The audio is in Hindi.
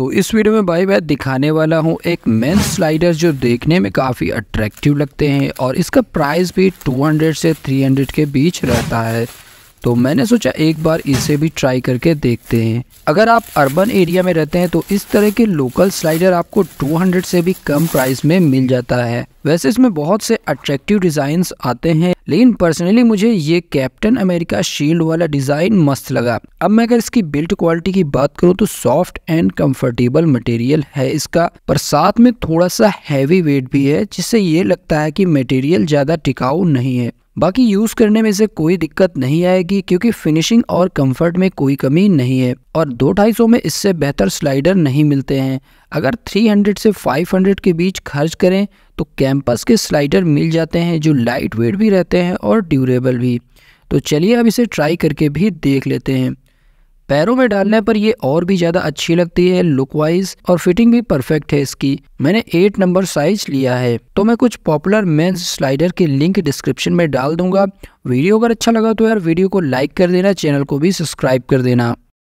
तो इस वीडियो में भाई मैं दिखाने वाला हूँ एक मेन स्लाइडर जो देखने में काफ़ी अट्रैक्टिव लगते हैं और इसका प्राइस भी 200 से 300 के बीच रहता है तो मैंने सोचा एक बार इसे भी ट्राई करके देखते हैं अगर आप अर्बन एरिया में रहते हैं तो इस तरह के लोकल स्लाइडर आपको 200 से भी कम प्राइस में मिल जाता है वैसे इसमें बहुत से अट्रैक्टिव डिज़ाइंस आते हैं लेकिन पर्सनली मुझे ये कैप्टन अमेरिका शील्ड वाला डिज़ाइन मस्त लगा अब मैं अगर इसकी बिल्ट क्वालिटी की बात करूँ तो सॉफ्ट एंड कंफर्टेबल मटेरियल है इसका पर साथ में थोड़ा सा हैवी वेट भी है जिससे ये लगता है कि मटेरियल ज़्यादा टिकाऊ नहीं है बाकी यूज़ करने में इसे कोई दिक्कत नहीं आएगी क्योंकि फिनिशिंग और कंफर्ट में कोई कमी नहीं है और दो ढाई सौ में इससे बेहतर स्लाइडर नहीं मिलते हैं अगर 300 से 500 के बीच खर्च करें तो कैंपस के स्लाइडर मिल जाते हैं जो लाइट वेट भी रहते हैं और ड्यूरेबल भी तो चलिए अब इसे ट्राई करके भी देख लेते हैं पैरों में डालने पर ये और भी ज़्यादा अच्छी लगती है लुक वाइज और फिटिंग भी परफेक्ट है इसकी मैंने एट नंबर साइज लिया है तो मैं कुछ पॉपुलर मेन्स स्लाइडर के लिंक डिस्क्रिप्शन में डाल दूंगा वीडियो अगर अच्छा लगा तो यार वीडियो को लाइक कर देना चैनल को भी सब्सक्राइब कर देना